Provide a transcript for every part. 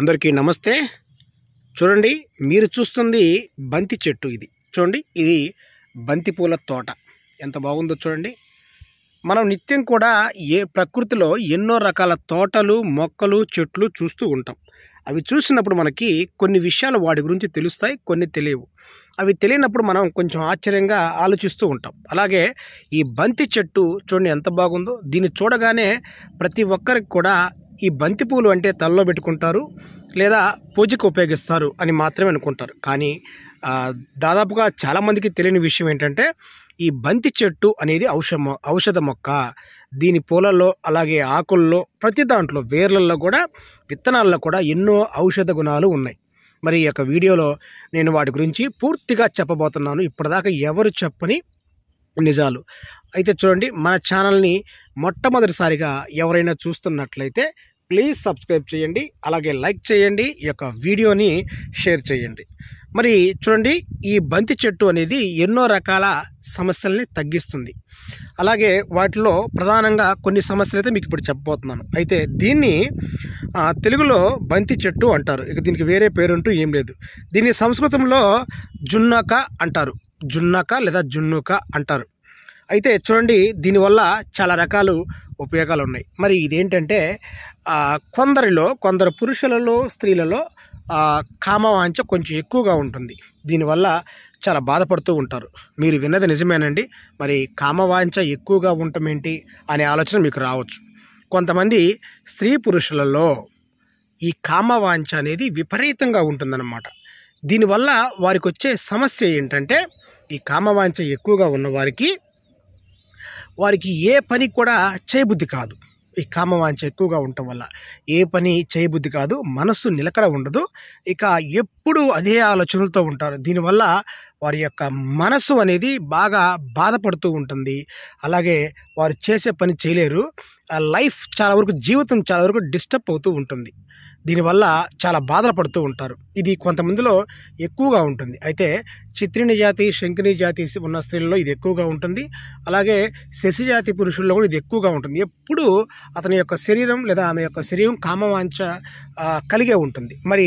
అందరికీ నమస్తే చూడండి మీరు చూస్తుంది బంతి చెట్టు ఇది చూడండి ఇది బంతి పూల తోట ఎంత బాగుందో చూడండి మనం నిత్యం కూడా ఏ ప్రకృతిలో ఎన్నో రకాల తోటలు మొక్కలు చెట్లు చూస్తూ ఉంటాం అవి చూసినప్పుడు మనకి కొన్ని విషయాలు వాటి గురించి తెలుస్తాయి కొన్ని తెలియవు అవి తెలియనప్పుడు మనం కొంచెం ఆశ్చర్యంగా ఆలోచిస్తూ ఉంటాం అలాగే ఈ బంతి చెట్టు చూడండి ఎంత బాగుందో దీన్ని చూడగానే ప్రతి ఒక్కరికి కూడా ఈ బంతిపూలు అంటే తలలో పెట్టుకుంటారు లేదా పూజకు ఉపయోగిస్తారు అని మాత్రమే అనుకుంటారు కానీ దాదాపుగా చాలామందికి తెలియని విషయం ఏంటంటే ఈ బంతి చెట్టు అనేది ఔష ఔషధ మొక్క దీని పూలలో అలాగే ఆకుల్లో ప్రతి దాంట్లో వేర్లలో కూడా విత్తనాల్లో కూడా ఎన్నో ఔషధ గుణాలు ఉన్నాయి మరి ఈ యొక్క వీడియోలో నేను వాటి గురించి పూర్తిగా చెప్పబోతున్నాను ఇప్పటిదాకా ఎవరు చెప్పని నిజాలు అయితే చూడండి మన ఛానల్ని మొట్టమొదటిసారిగా ఎవరైనా చూస్తున్నట్లయితే ప్లీజ్ సబ్స్క్రైబ్ చేయండి అలాగే లైక్ చేయండి ఈ యొక్క వీడియోని షేర్ చేయండి మరి చూడండి ఈ బంతి చెట్టు అనేది ఎన్నో రకాల సమస్యల్ని తగ్గిస్తుంది అలాగే వాటిలో ప్రధానంగా కొన్ని సమస్యలు అయితే మీకు ఇప్పుడు చెప్పబోతున్నాను అయితే దీన్ని తెలుగులో బంతి చెట్టు అంటారు ఇక దీనికి వేరే పేరుంటూ ఏం లేదు దీన్ని సంస్కృతంలో జున్నక అంటారు జున్నక లేదా జున్నుక అంటారు అయితే చూడండి దీనివల్ల చాలా రకాలు ఉపయోగాలు ఉన్నాయి మరి ఇదేంటంటే కొందరిలో కొందరు పురుషులలో స్త్రీలలో కామవాంఛ కొంచెం ఎక్కువగా ఉంటుంది దీనివల్ల చాలా బాధపడుతూ ఉంటారు మీరు విన్నది నిజమేనండి మరి కామవాంఛ ఎక్కువగా ఉండటం ఏంటి అనే ఆలోచన మీకు రావచ్చు కొంతమంది స్త్రీ పురుషులలో ఈ కామవాంఛ అనేది విపరీతంగా ఉంటుందన్నమాట దీనివల్ల వారికి వచ్చే సమస్య ఏంటంటే ఈ వాంచ ఎక్కువగా ఉన్నవారికి వారికి ఏ పని కూడా చేయబుద్ధి కాదు ఈ కామవాంఛ ఎక్కువగా ఉండటం వల్ల ఏ పని చేయబుద్ధి కాదు మనస్సు నిలకడ ఉండదు ఇక ఎప్పుడు అదే ఆలోచనలతో ఉంటారు దీనివల్ల వారి యొక్క మనసు అనేది బాగా బాధపడుతూ ఉంటుంది అలాగే వారు చేసే పని చేయలేరు లైఫ్ చాలా వరకు జీవితం చాలా వరకు డిస్టర్బ్ అవుతూ ఉంటుంది దీనివల్ల చాలా బాధలు పడుతూ ఉంటారు ఇది కొంతమందిలో ఎక్కువగా ఉంటుంది అయితే చిత్రిని జాతి శంకిని జాతి ఉన్న స్త్రీల్లో ఇది ఎక్కువగా ఉంటుంది అలాగే శశి జాతి పురుషుల్లో కూడా ఇది ఎక్కువగా ఉంటుంది ఎప్పుడు అతని యొక్క శరీరం లేదా ఆమె యొక్క శరీరం కామవాంచ కలిగే ఉంటుంది మరి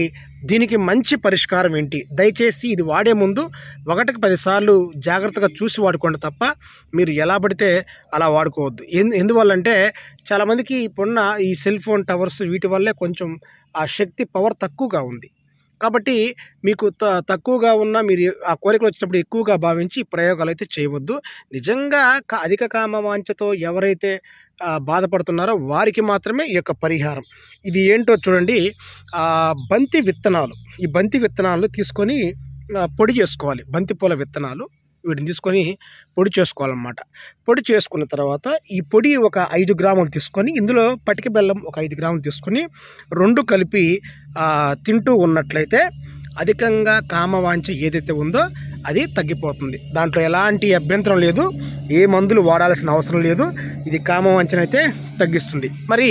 దీనికి మంచి పరిష్కారం ఏంటి దయచేసి ఇది వాడే ముందు ఒకటికి పదిసార్లు జాగ్రత్తగా చూసి వాడుకోండి తప్ప మీరు ఎలా పడితే అలా వాడుకోవద్దు ఎందువల్లంటే చాలామందికి ఇప్పుడున్న ఈ సెల్ ఫోన్ టవర్స్ వీటి వల్లే కొంచెం ఆ శక్తి పవర్ తక్కువగా ఉంది కాబట్టి మీకు త తక్కువగా ఉన్న మీరు ఆ కోరికలు వచ్చినప్పుడు ఎక్కువగా భావించి ప్రయోగాలు అయితే చేయవద్దు నిజంగా అధిక కామ వాంఛతో ఎవరైతే బాధపడుతున్నారో వారికి మాత్రమే ఈ యొక్క పరిహారం ఇది ఏంటో చూడండి బంతి విత్తనాలు ఈ బంతి విత్తనాలు తీసుకొని పొడి చేసుకోవాలి బంతిపూల విత్తనాలు వీటిని తీసుకొని పొడి చేసుకోవాలన్నమాట పొడి చేసుకున్న తర్వాత ఈ పొడి ఒక ఐదు గ్రాములు తీసుకొని ఇందులో పటిక బెల్లం ఒక ఐదు గ్రాములు తీసుకొని రెండు కలిపి తింటూ ఉన్నట్లయితే అధికంగా కామవాంచ ఏదైతే ఉందో అది తగ్గిపోతుంది దాంట్లో ఎలాంటి అభ్యంతరం లేదు ఏ మందులు వాడాల్సిన అవసరం లేదు ఇది కామవాంచనైతే తగ్గిస్తుంది మరి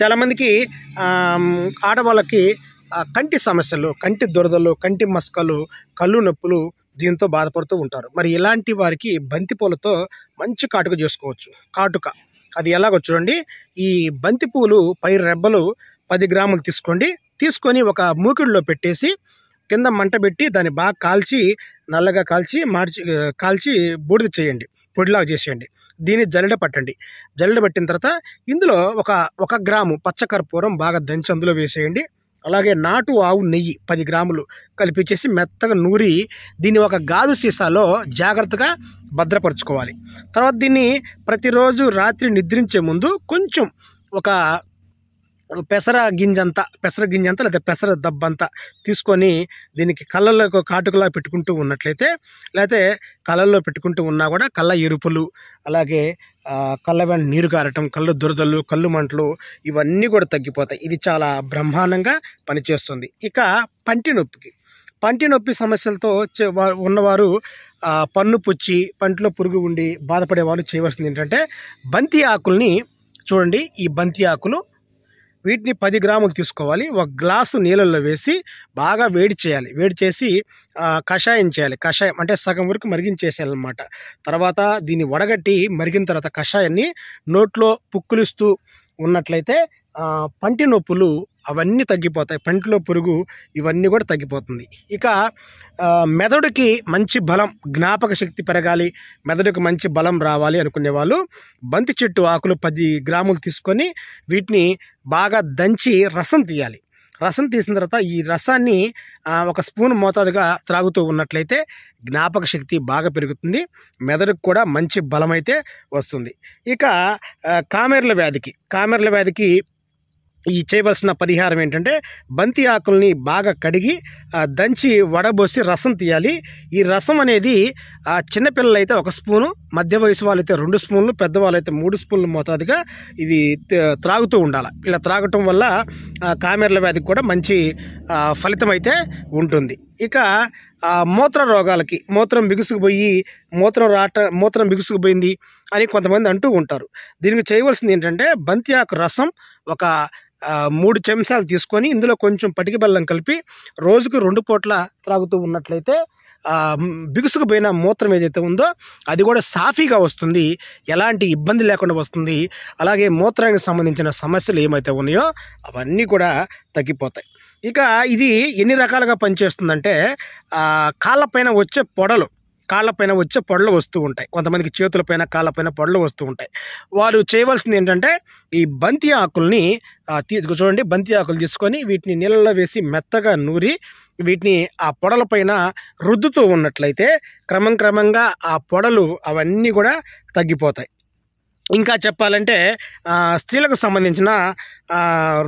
చాలామందికి ఆడవాళ్ళకి కంటి సమస్యలు కంటి దురదలు కంటి మస్కలు కళ్ళు నొప్పులు దీంతో బాధపడుతూ ఉంటారు మరి ఇలాంటి వారికి బంతి పూలతో మంచి కాటుక చేసుకోవచ్చు కాటుక అది ఎలాగో చూడండి ఈ బంతి పూలు పై రెబ్బలు పది గ్రాములు తీసుకోండి తీసుకొని ఒక మూకిడిలో పెట్టేసి కింద మంట పెట్టి దాన్ని బాగా కాల్చి నల్లగా కాల్చి మార్చి కాల్చి బూడిద చేయండి పొడిలాగా చేసేయండి దీన్ని జల్లెడ పట్టండి జల్లెడ పట్టిన తర్వాత ఇందులో ఒక ఒక గ్రాము పచ్చకర్పూరం బాగా దంచి అందులో వేసేయండి అలాగే నాటు ఆవు నెయ్యి పది గ్రాములు కలిపించేసి మెత్తగా నూరి దీన్ని ఒక గాజు సీసాలో జాగ్రత్తగా భద్రపరచుకోవాలి తర్వాత దీన్ని ప్రతిరోజు రాత్రి నిద్రించే ముందు కొంచెం ఒక పెసర గింజంతా పెసర గింజంతా లేదా పెసర దబ్బంతా తీసుకొని దీనికి కళ్ళలో కాటుకలా పెట్టుకుంటూ ఉన్నట్లయితే లేకపోతే కళ్ళల్లో పెట్టుకుంటూ ఉన్నా కూడా కళ్ళ ఎరుపులు అలాగే కళ్ళ వెంట నీరు కారటం కళ్ళు దురదలు కళ్ళు మంటలు ఇవన్నీ కూడా తగ్గిపోతాయి ఇది చాలా బ్రహ్మాండంగా పనిచేస్తుంది ఇక పంటి నొప్పికి పంటి నొప్పి సమస్యలతో ఉన్నవారు పన్ను పుచ్చి పంటిలో పురుగు ఉండి బాధపడేవారు చేయవలసింది ఏంటంటే బంతి ఆకుల్ని చూడండి ఈ బంతి ఆకులు వీటిని పది గ్రాములు తీసుకోవాలి ఒక గ్లాసు నీళ్ళల్లో వేసి బాగా వేడి చేయాలి వేడి చేసి కషాయం చేయాలి కషాయం అంటే సగం వరకు మరిగించేసేయాలన్నమాట తర్వాత దీన్ని వడగట్టి మరిగిన తర్వాత కషాయాన్ని నోట్లో పుక్కులిస్తూ ఉన్నట్లయితే పంటి నొప్పులు అవన్నీ తగ్గిపోతాయి పంటిలో పురుగు ఇవన్నీ కూడా తగ్గిపోతుంది ఇక మెదడుకి మంచి బలం జ్ఞాపక శక్తి పెరగాలి మెదడుకి మంచి బలం రావాలి అనుకునే వాళ్ళు బంతి చెట్టు ఆకులు పది గ్రాములు తీసుకొని వీటిని బాగా దంచి రసం తీయాలి రసం తీసిన తర్వాత ఈ రసాన్ని ఒక స్పూన్ మోతాదుగా త్రాగుతూ ఉన్నట్లయితే జ్ఞాపక శక్తి బాగా పెరుగుతుంది మెదడుకు కూడా మంచి బలమైతే వస్తుంది ఇక కామెర్ల వ్యాధికి కామెర్ల వ్యాధికి ఈ చేయవలసిన పరిహారం ఏంటంటే బంతి ఆకుల్ని బాగా కడిగి దంచి వడబోసి రసం తీయాలి ఈ రసం అనేది చిన్నపిల్లలు అయితే ఒక స్పూను మధ్య వయసు వాళ్ళైతే రెండు స్పూన్లు పెద్దవాళ్ళు అయితే మూడు స్పూన్లు మోతాదుగా ఇది త్రాగుతూ ఉండాలి ఇలా త్రాగటం వల్ల కామెర్ల వ్యాధికి కూడా మంచి ఫలితం అయితే ఉంటుంది ఇక ఆ మూత్ర రోగాలకి మూత్రం బిగుసుకుపోయి మూత్రం రాట మూత్రం బిగుసుకుపోయింది అని కొంతమంది అంటూ ఉంటారు దీనికి చేయవలసింది ఏంటంటే బంతి ఆకు రసం ఒక మూడు చెంచాలు తీసుకొని ఇందులో కొంచెం పటికి బెల్లం కలిపి రోజుకు రెండు పూట్ల త్రాగుతూ ఉన్నట్లయితే బిగుసుకుపోయిన మూత్రం ఏదైతే ఉందో అది కూడా సాఫీగా వస్తుంది ఎలాంటి ఇబ్బంది లేకుండా వస్తుంది అలాగే మూత్రానికి సంబంధించిన సమస్యలు ఏమైతే ఉన్నాయో అవన్నీ కూడా తగ్గిపోతాయి ఇక ఇది ఎన్ని రకాలుగా పనిచేస్తుందంటే కాళ్ళపైన వచ్చే పొడలు కాళ్ళపైన వచ్చే పొడలు వస్తూ ఉంటాయి కొంతమందికి చేతులపైన కాళ్ళపైన పొడలు వస్తూ ఉంటాయి వారు చేయవలసింది ఏంటంటే ఈ బంతి ఆకుల్ని తీసుకు చూడండి బంతి ఆకులు తీసుకొని వీటిని నీళ్ళలో వేసి మెత్తగా నూరి వీటిని ఆ పొడలపైన రుద్దుతూ ఉన్నట్లయితే క్రమం క్రమంగా ఆ పొడలు అవన్నీ కూడా తగ్గిపోతాయి ఇంకా చెప్పాలంటే స్త్రీలకు సంబంధించిన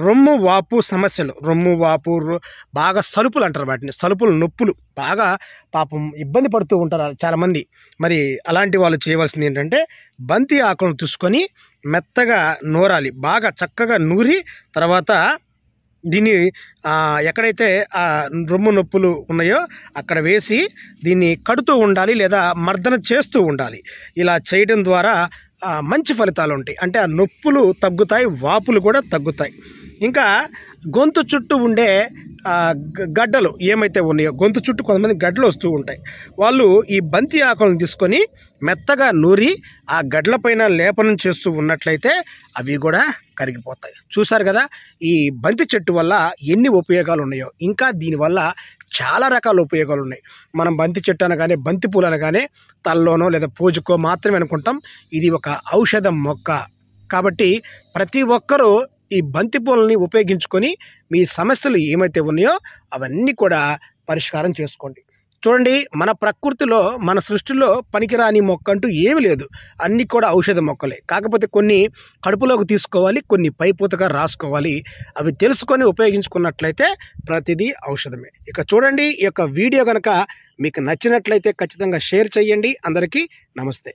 రొమ్ము వాపు సమస్యలు రొమ్ము వాపు బాగా సలుపులు అంటారు వాటిని సలుపులు నొప్పులు బాగా పాపం ఇబ్బంది పడుతూ ఉంటారు చాలామంది మరి అలాంటి వాళ్ళు చేయవలసింది ఏంటంటే బంతి ఆకులను తీసుకొని మెత్తగా నూరాలి బాగా చక్కగా నూరి తర్వాత దీన్ని ఎక్కడైతే ఆ రొమ్ము నొప్పులు ఉన్నాయో అక్కడ వేసి దీన్ని కడుతూ ఉండాలి లేదా మర్దన చేస్తూ ఉండాలి ఇలా చేయడం ద్వారా మంచి ఫలితాలు ఉంటాయి అంటే ఆ నొప్పులు తగ్గుతాయి వాపులు కూడా తగ్గుతాయి ఇంకా గొంతు చుట్టూ ఉండే గడ్డలు ఏమైతే ఉన్నాయో గొంతు చుట్టూ కొంతమంది గడ్డలు వస్తూ ఉంటాయి వాళ్ళు ఈ బంతి ఆకులను తీసుకొని మెత్తగా నూరి ఆ గడ్డలపైన లేపనం చేస్తూ ఉన్నట్లయితే అవి కూడా కరిగిపోతాయి చూసారు కదా ఈ బంతి చెట్టు వల్ల ఎన్ని ఉపయోగాలు ఉన్నాయో ఇంకా దీనివల్ల చాలా రకాల ఉపయోగాలు ఉన్నాయి మనం బంతి చెట్టు అనగానే బంతి పూలు అనగానే తల్లోనో లేదా పూజకో మాత్రమే అనుకుంటాం ఇది ఒక ఔషధ మొక్క కాబట్టి ప్రతి ఒక్కరూ ఈ బంతి పూలని ఉపయోగించుకొని మీ సమస్యలు ఏమైతే ఉన్నాయో అవన్నీ కూడా పరిష్కారం చేసుకోండి చూడండి మన ప్రకృతిలో మన సృష్టిలో పనికిరాని మొక్క అంటూ ఏమీ లేదు అన్నీ కూడా ఔషధ మొక్కలే కాకపోతే కొన్ని కడుపులోకి తీసుకోవాలి కొన్ని పైపూతగా రాసుకోవాలి అవి తెలుసుకొని ఉపయోగించుకున్నట్లయితే ప్రతిదీ ఔషధమే ఇక చూడండి ఈ యొక్క వీడియో కనుక మీకు నచ్చినట్లయితే ఖచ్చితంగా షేర్ చేయండి అందరికీ నమస్తే